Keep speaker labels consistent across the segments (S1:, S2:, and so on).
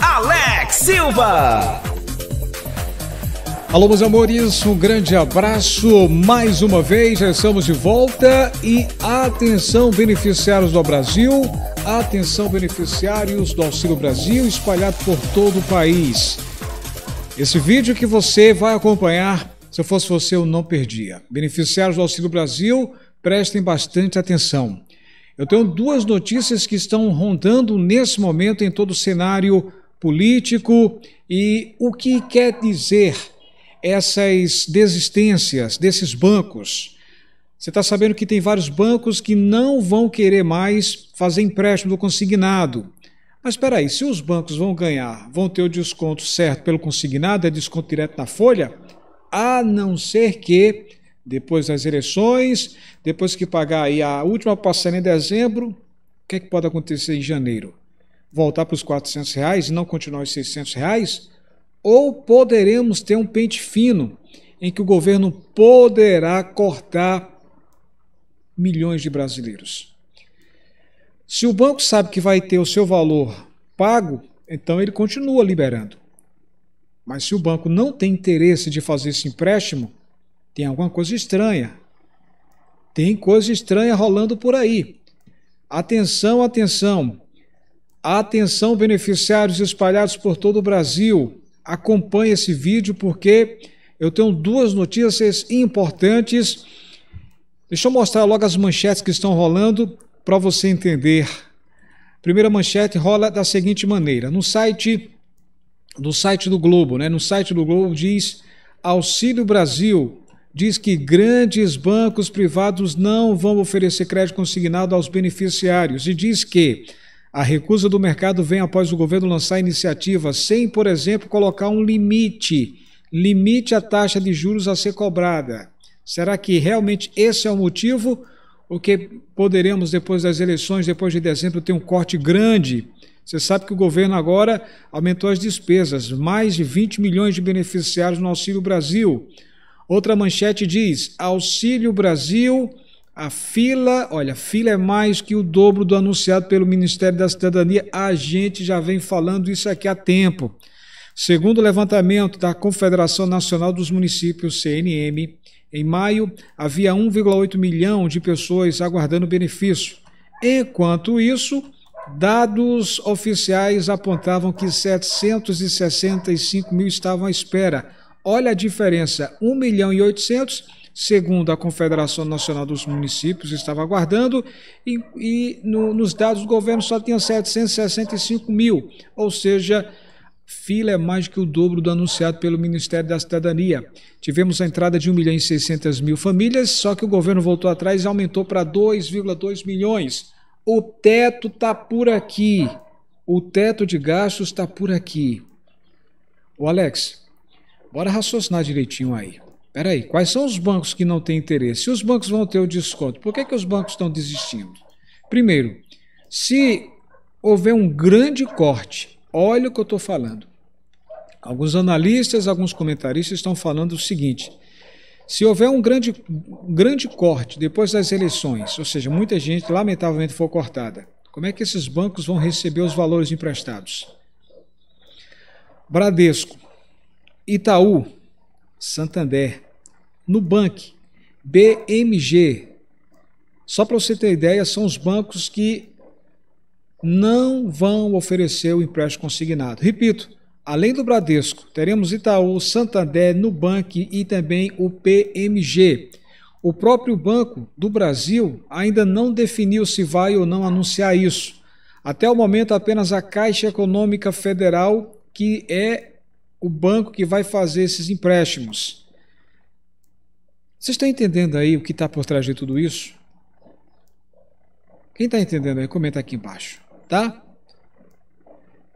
S1: Alex Silva. Alô, meus amores, um grande abraço mais uma vez. Já estamos de volta e atenção, beneficiários do Brasil, atenção, beneficiários do Auxílio Brasil espalhado por todo o país. Esse vídeo que você vai acompanhar, se eu fosse você, eu não perdia. Beneficiários do Auxílio Brasil, prestem bastante atenção. Eu tenho duas notícias que estão rondando nesse momento em todo o cenário político e o que quer dizer essas desistências desses bancos. Você está sabendo que tem vários bancos que não vão querer mais fazer empréstimo do consignado. Mas espera aí, se os bancos vão ganhar, vão ter o desconto certo pelo consignado, é desconto direto na folha, a não ser que depois das eleições, depois que pagar aí a última parcela em dezembro, o que, é que pode acontecer em janeiro? Voltar para os 400 reais e não continuar os 600 reais? Ou poderemos ter um pente fino em que o governo poderá cortar milhões de brasileiros? Se o banco sabe que vai ter o seu valor pago, então ele continua liberando. Mas se o banco não tem interesse de fazer esse empréstimo, tem alguma coisa estranha. Tem coisa estranha rolando por aí. Atenção, atenção. Atenção, beneficiários espalhados por todo o Brasil. Acompanhe esse vídeo porque eu tenho duas notícias importantes. Deixa eu mostrar logo as manchetes que estão rolando para você entender. Primeira manchete rola da seguinte maneira: no site do site do Globo, né? No site do Globo diz Auxílio Brasil diz que grandes bancos privados não vão oferecer crédito consignado aos beneficiários e diz que a recusa do mercado vem após o governo lançar iniciativas sem, por exemplo, colocar um limite, limite à taxa de juros a ser cobrada. Será que realmente esse é o motivo? Ou que poderemos, depois das eleições, depois de dezembro, ter um corte grande? Você sabe que o governo agora aumentou as despesas, mais de 20 milhões de beneficiários no Auxílio Brasil. Outra manchete diz: Auxílio Brasil, a fila, olha, fila é mais que o dobro do anunciado pelo Ministério da Cidadania. A gente já vem falando isso aqui há tempo. Segundo o levantamento da Confederação Nacional dos Municípios, CNM, em maio havia 1,8 milhão de pessoas aguardando benefício. Enquanto isso, dados oficiais apontavam que 765 mil estavam à espera Olha a diferença: 1 milhão e 800, segundo a Confederação Nacional dos Municípios estava aguardando, e, e no, nos dados do governo só tinha 765 mil, ou seja, fila é mais que o dobro do anunciado pelo Ministério da Cidadania. Tivemos a entrada de 1 milhão e 600 mil famílias, só que o governo voltou atrás e aumentou para 2,2 milhões. O teto está por aqui. O teto de gastos está por aqui. O Alex, bora raciocinar direitinho aí. Peraí, quais são os bancos que não têm interesse? Se os bancos vão ter o desconto, por que, é que os bancos estão desistindo? Primeiro, se houver um grande corte, olha o que eu estou falando. Alguns analistas, alguns comentaristas estão falando o seguinte: se houver um grande, grande corte depois das eleições, ou seja, muita gente lamentavelmente for cortada, como é que esses bancos vão receber os valores emprestados? Bradesco, Itaú, Santander, Nubank, BMG. Só para você ter ideia, são os bancos que não vão oferecer o empréstimo consignado. Repito, além do Bradesco, teremos Itaú, Santander, Nubank e também o PMG. O próprio Banco do Brasil ainda não definiu se vai ou não anunciar isso. Até o momento, apenas a Caixa Econômica Federal, que é o banco que vai fazer esses empréstimos. Vocês estão entendendo aí o que está por trás de tudo isso? Quem está entendendo aí, comenta aqui embaixo, tá?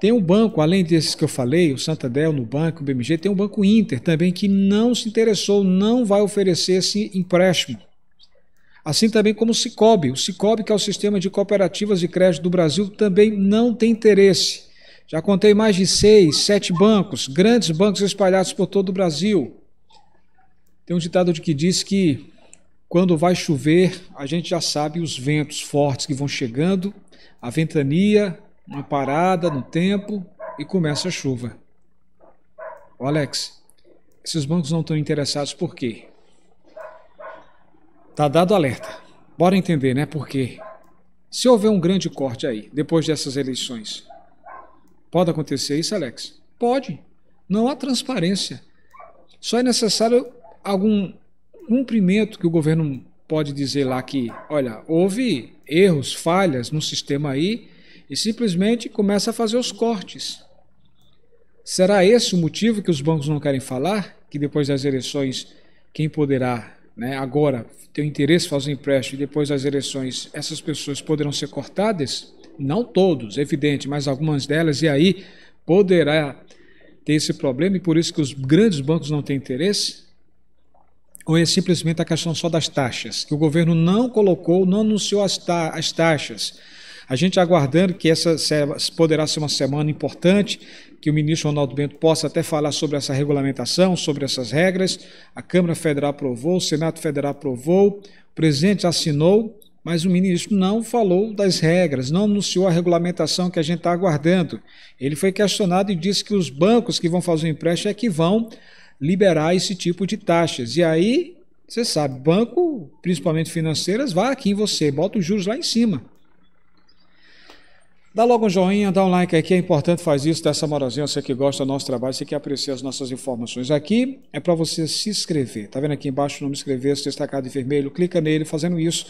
S1: Tem um banco, além desses que eu falei, o Santander, no banco, o BMG, tem um banco Inter também que não se interessou, não vai oferecer esse empréstimo. Assim também como o Cicobi. O Cicobi, que é o Sistema de Cooperativas de Crédito do Brasil, também não tem interesse. Já contei mais de seis, sete bancos, grandes bancos espalhados por todo o Brasil. Tem um ditado de que diz que quando vai chover, a gente já sabe os ventos fortes que vão chegando, a ventania, uma parada no tempo e começa a chuva. Ô Alex, esses bancos não estão interessados por quê? Tá dado alerta. Bora entender, né? Por quê? Se houver um grande corte aí, depois dessas eleições, Pode acontecer isso, Alex? Pode. Não há transparência. Só é necessário algum cumprimento que o governo pode dizer lá que, olha, houve erros, falhas no sistema aí e simplesmente começa a fazer os cortes. Será esse o motivo que os bancos não querem falar? Que depois das eleições, quem poderá né, agora ter o interesse em fazer um empréstimo e depois das eleições essas pessoas poderão ser cortadas? não todos, evidente, mas algumas delas, e aí poderá ter esse problema, e por isso que os grandes bancos não têm interesse? Ou é simplesmente a questão só das taxas, que o governo não colocou, não anunciou as, ta as taxas? A gente aguardando que essa poderá ser uma semana importante, que o ministro Ronaldo Bento possa até falar sobre essa regulamentação, sobre essas regras. A Câmara Federal aprovou, o Senado Federal aprovou, o presidente assinou mas o ministro não falou das regras, não anunciou a regulamentação que a gente está aguardando. Ele foi questionado e disse que os bancos que vão fazer o empréstimo é que vão liberar esse tipo de taxas. E aí, você sabe, banco, principalmente financeiras, vai aqui em você, bota os juros lá em cima. Dá logo um joinha, dá um like aqui, é importante, faz isso, dessa essa moralzinha, você que gosta do nosso trabalho, você que aprecia as nossas informações. Aqui é para você se inscrever, tá vendo aqui embaixo o nome inscrever-se, destacado em vermelho, clica nele, fazendo isso,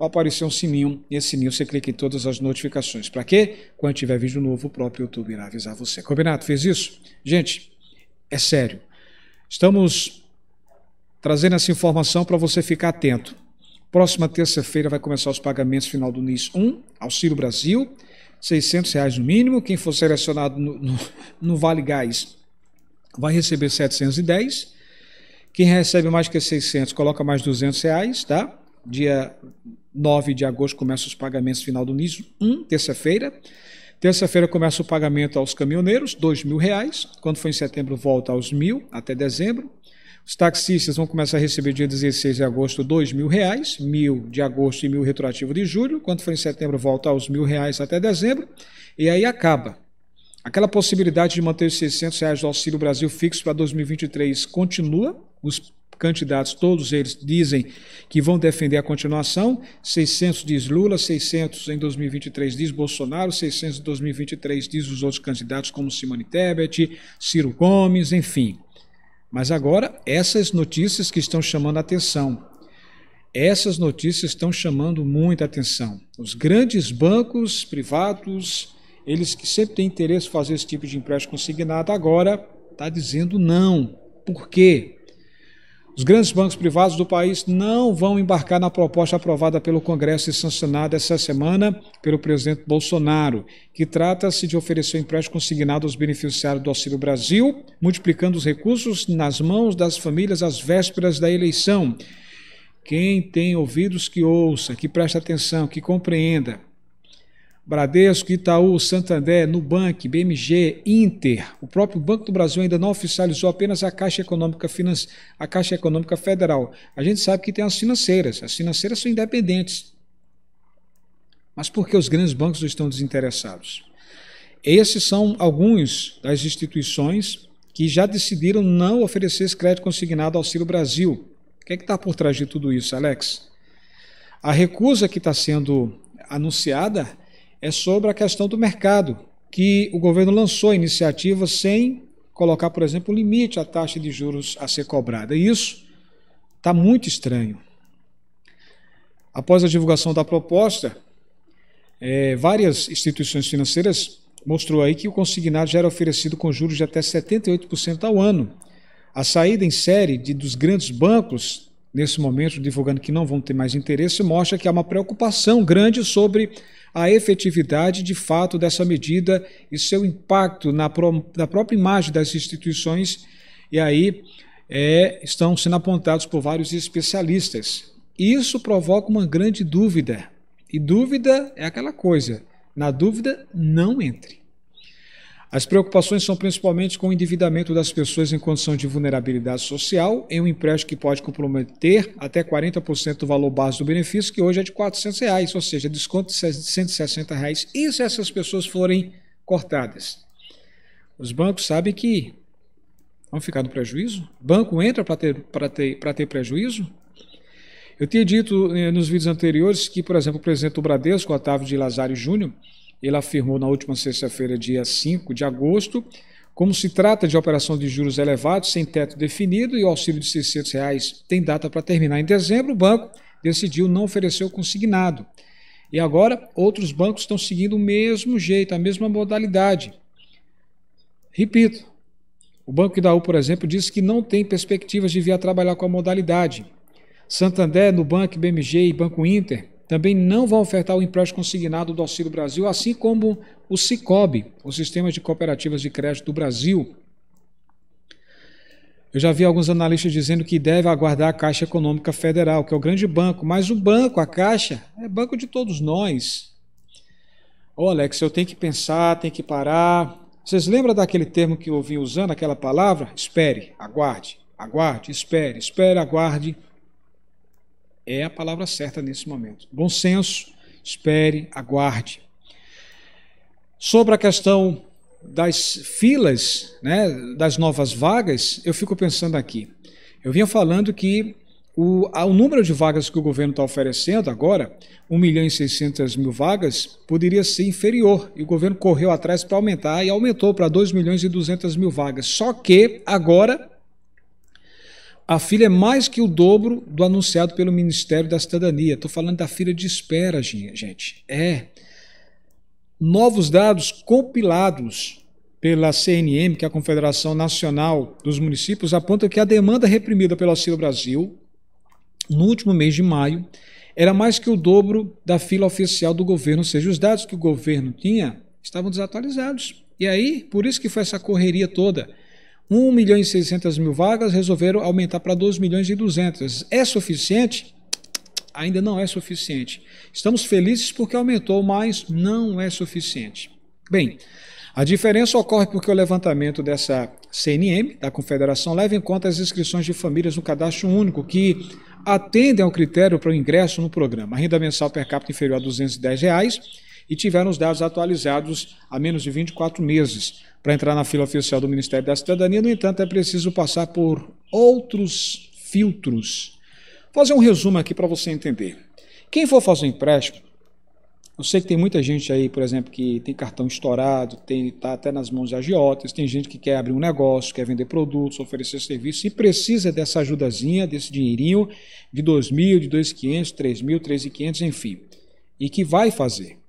S1: vai aparecer um sininho. E esse sininho você clica em todas as notificações. Para quê? Quando tiver vídeo novo, o próprio YouTube irá avisar você. Combinado? Fez isso? Gente, é sério. Estamos trazendo essa informação para você ficar atento. Próxima terça-feira vai começar os pagamentos final do NIS 1, Auxílio Brasil, 600 reais no mínimo. Quem for selecionado no, no, no Vale Gás vai receber 710. Quem recebe mais que 600 coloca mais 200 reais, tá? dia 9 de agosto começa os pagamentos final do NIS 1, terça-feira. Terça-feira começa o pagamento aos caminhoneiros, dois mil reais. Quando for em setembro, volta aos mil até dezembro. Os taxistas vão começar a receber dia 16 de agosto dois mil reais, mil de agosto e mil retroativo de julho. Quando for em setembro, volta aos mil reais até dezembro. E aí acaba. Aquela possibilidade de manter os R$ reais do Auxílio Brasil fixo para 2023 continua. Os candidatos, todos eles dizem que vão defender a continuação. 600 diz Lula, 600 em 2023 diz Bolsonaro, 600 em 2023 diz os outros candidatos como Simone Tebet, Ciro Gomes, enfim. Mas agora, essas notícias que estão chamando a atenção. Essas notícias estão chamando muita atenção. Os grandes bancos privados, eles que sempre têm interesse em fazer esse tipo de empréstimo consignado, agora está dizendo não. Por quê? Os grandes bancos privados do país não vão embarcar na proposta aprovada pelo Congresso e sancionada essa semana pelo presidente Bolsonaro, que trata-se de oferecer um empréstimo consignado aos beneficiários do Auxílio Brasil, multiplicando os recursos nas mãos das famílias às vésperas da eleição. Quem tem ouvidos que ouça, que preste atenção, que compreenda. Bradesco, Itaú, Santander, Nubank, BMG, Inter. O próprio Banco do Brasil ainda não oficializou apenas a Caixa Econômica, a Caixa Econômica Federal. A gente sabe que tem as financeiras. As financeiras são independentes. Mas por que os grandes bancos estão desinteressados? Esses são alguns das instituições que já decidiram não oferecer esse crédito consignado ao Ciro Brasil. O que é está por trás de tudo isso, Alex? A recusa que está sendo anunciada é sobre a questão do mercado, que o governo lançou a iniciativa sem colocar, por exemplo, limite à taxa de juros a ser cobrada. E isso está muito estranho. Após a divulgação da proposta, é, várias instituições financeiras mostrou aí que o consignado já era oferecido com juros de até 78% ao ano. A saída em série de, dos grandes bancos nesse momento, divulgando que não vão ter mais interesse, mostra que há uma preocupação grande sobre a efetividade de fato dessa medida e seu impacto na, pro, na própria imagem das instituições. E aí é, estão sendo apontados por vários especialistas. Isso provoca uma grande dúvida. E dúvida é aquela coisa: na dúvida, não entre. As preocupações são principalmente com o endividamento das pessoas em condição de vulnerabilidade social, em um empréstimo que pode comprometer até 40% do valor base do benefício, que hoje é de R$ 400, reais, ou seja, desconto de R$ 160. Reais. E se essas pessoas forem cortadas? Os bancos sabem que vão ficar no prejuízo? Banco entra para ter, ter, ter prejuízo? Eu tinha dito eh, nos vídeos anteriores que, por exemplo, o presidente do Bradesco, Otávio de Lazare Júnior, ele afirmou na última sexta-feira, dia 5 de agosto, como se trata de operação de juros elevados, sem teto definido e o auxílio de R$ 600 reais tem data para terminar em dezembro, o banco decidiu não oferecer o consignado. E agora, outros bancos estão seguindo o mesmo jeito, a mesma modalidade. Repito, o Banco Itaú, por exemplo, disse que não tem perspectivas de vir a trabalhar com a modalidade. Santander, Nubank, BMG e Banco Inter também não vão ofertar o empréstimo consignado do Auxílio Brasil, assim como o Sicob, o Sistema de Cooperativas de Crédito do Brasil. Eu já vi alguns analistas dizendo que deve aguardar a Caixa Econômica Federal, que é o grande banco, mas o banco, a Caixa, é banco de todos nós. Ô oh, Alex, eu tenho que pensar, tenho que parar. Vocês lembram daquele termo que eu ouvi usando, aquela palavra? Espere, aguarde, aguarde, espere, espere, aguarde é a palavra certa nesse momento. Bom senso, espere, aguarde. Sobre a questão das filas, né, das novas vagas, eu fico pensando aqui. Eu vinha falando que o, o número de vagas que o governo está oferecendo agora, 1 milhão e 600 mil vagas, poderia ser inferior. E o governo correu atrás para aumentar e aumentou para 2 milhões e 200 mil vagas. Só que agora a fila é mais que o dobro do anunciado pelo Ministério da Cidadania. Estou falando da fila de espera, gente. É. Novos dados compilados pela CNM, que é a Confederação Nacional dos Municípios, apontam que a demanda reprimida pelo Auxílio Brasil no último mês de maio era mais que o dobro da fila oficial do governo, ou seja, os dados que o governo tinha estavam desatualizados. E aí, por isso que foi essa correria toda. 1 milhão e 600 mil vagas, resolveram aumentar para 2 milhões e 200. É suficiente? Ainda não é suficiente. Estamos felizes porque aumentou, mas não é suficiente. Bem, a diferença ocorre porque o levantamento dessa CNM, da Confederação, leva em conta as inscrições de famílias no cadastro único, que atendem ao critério para o ingresso no programa. A renda mensal per capita inferior a R$ 210. Reais, e tiveram os dados atualizados há menos de 24 meses para entrar na fila oficial do Ministério da Cidadania. No entanto, é preciso passar por outros filtros. Vou fazer um resumo aqui para você entender. Quem for fazer um empréstimo, eu sei que tem muita gente aí, por exemplo, que tem cartão estourado, está até nas mãos de agiotas, tem gente que quer abrir um negócio, quer vender produtos, oferecer serviço e precisa dessa ajudazinha, desse dinheirinho de 2 mil, de 2.500, 3 mil, 3.500, enfim. E que vai fazer.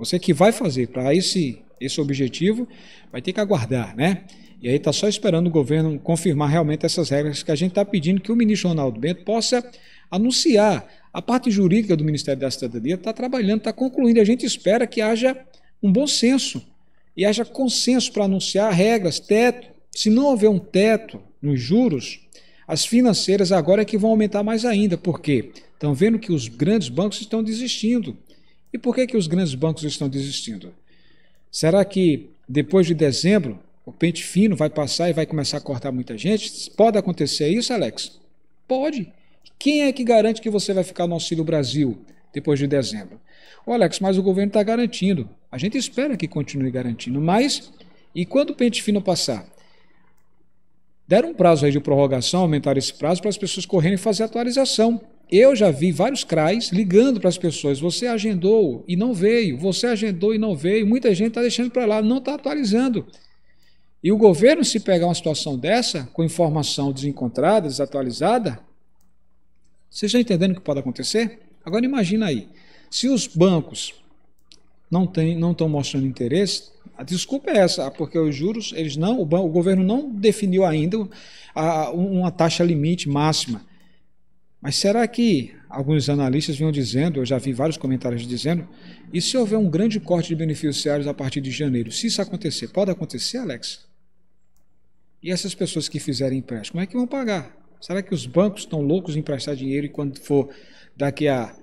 S1: Você que vai fazer para esse, esse objetivo vai ter que aguardar, né? E aí está só esperando o governo confirmar realmente essas regras que a gente está pedindo que o ministro Ronaldo Bento possa anunciar. A parte jurídica do Ministério da Cidadania está trabalhando, está concluindo. A gente espera que haja um bom senso e haja consenso para anunciar regras, teto. Se não houver um teto nos juros, as financeiras agora é que vão aumentar mais ainda, porque estão vendo que os grandes bancos estão desistindo. E por que, que os grandes bancos estão desistindo? Será que depois de dezembro o pente fino vai passar e vai começar a cortar muita gente? Pode acontecer isso, Alex? Pode. Quem é que garante que você vai ficar no Auxílio Brasil depois de dezembro? Ô Alex, mas o governo está garantindo. A gente espera que continue garantindo. Mas, e quando o pente fino passar? Deram um prazo aí de prorrogação, aumentar esse prazo para as pessoas correrem e fazer atualização. Eu já vi vários CRAs ligando para as pessoas: você agendou e não veio, você agendou e não veio. Muita gente está deixando para lá, não está atualizando. E o governo, se pegar uma situação dessa, com informação desencontrada, desatualizada, vocês estão entendendo o que pode acontecer? Agora imagina aí, se os bancos não têm, não estão mostrando interesse, a desculpa é essa, porque os juros, eles não, o, banco, o governo não definiu ainda a, uma taxa limite máxima. Mas será que alguns analistas vinham dizendo, eu já vi vários comentários dizendo, e se houver um grande corte de beneficiários a partir de janeiro? Se isso acontecer, pode acontecer, Alex? E essas pessoas que fizerem empréstimo, como é que vão pagar? Será que os bancos estão loucos em emprestar dinheiro e quando for daqui a.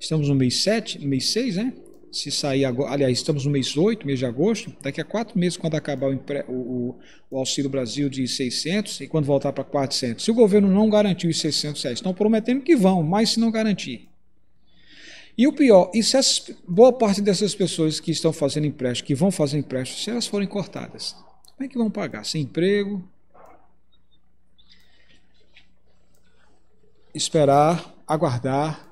S1: Estamos no mês 7, mês 6, né? se sair agora, aliás, estamos no mês 8, mês de agosto, daqui a quatro meses, quando acabar o, o, o Auxílio Brasil de 600 e quando voltar para 400, se o governo não garantiu os 600 reais, estão prometendo que vão, mas se não garantir. E o pior, e se as, boa parte dessas pessoas que estão fazendo empréstimo, que vão fazer empréstimo, se elas forem cortadas, como é que vão pagar? Sem emprego? Esperar, aguardar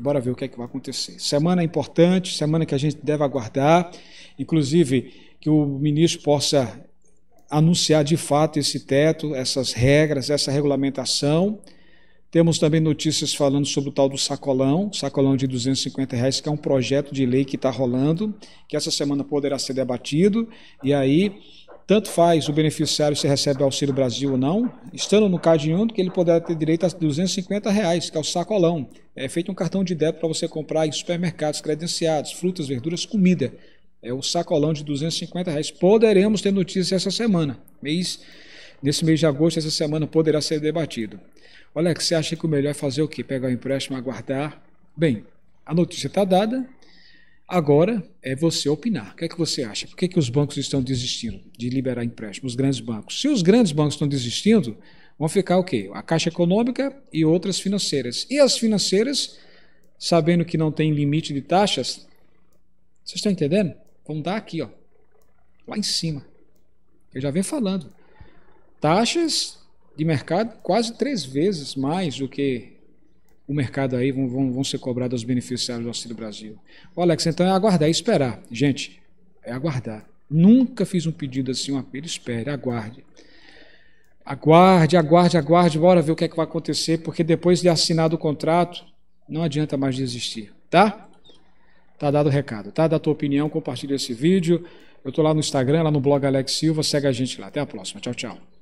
S1: bora ver o que é que vai acontecer. Semana é importante, semana que a gente deve aguardar, inclusive que o ministro possa anunciar de fato esse teto, essas regras, essa regulamentação. Temos também notícias falando sobre o tal do sacolão, sacolão de 250 reais, que é um projeto de lei que está rolando, que essa semana poderá ser debatido. E aí tanto faz o beneficiário se recebe Auxílio Brasil ou não, estando no Cade Único, ele poderá ter direito a 250 reais, que é o sacolão. É feito um cartão de débito para você comprar em supermercados credenciados, frutas, verduras, comida. É o sacolão de 250 reais. Poderemos ter notícias essa semana. Mês, nesse mês de agosto, essa semana poderá ser debatido. Olha, você acha que o melhor é fazer o quê? Pegar o empréstimo, aguardar? Bem, a notícia está dada, Agora é você opinar. O que é que você acha? Por que, é que os bancos estão desistindo de liberar empréstimos, os grandes bancos? Se os grandes bancos estão desistindo, vão ficar o quê? A Caixa Econômica e outras financeiras. E as financeiras, sabendo que não tem limite de taxas, vocês estão entendendo? Vão dar aqui, ó, lá em cima. Eu já venho falando. Taxas de mercado quase três vezes mais do que o mercado aí vão, vão, vão ser cobrados aos beneficiários do Auxílio Brasil. O Alex, então é aguardar, é esperar. Gente, é aguardar. Nunca fiz um pedido assim, um apelo, espere, aguarde. Aguarde, aguarde, aguarde, bora ver o que é que vai acontecer, porque depois de assinado o contrato, não adianta mais desistir, tá? Tá dado o recado, tá? Da tua opinião, compartilha esse vídeo. Eu tô lá no Instagram, lá no blog Alex Silva, segue a gente lá. Até a próxima. Tchau, tchau.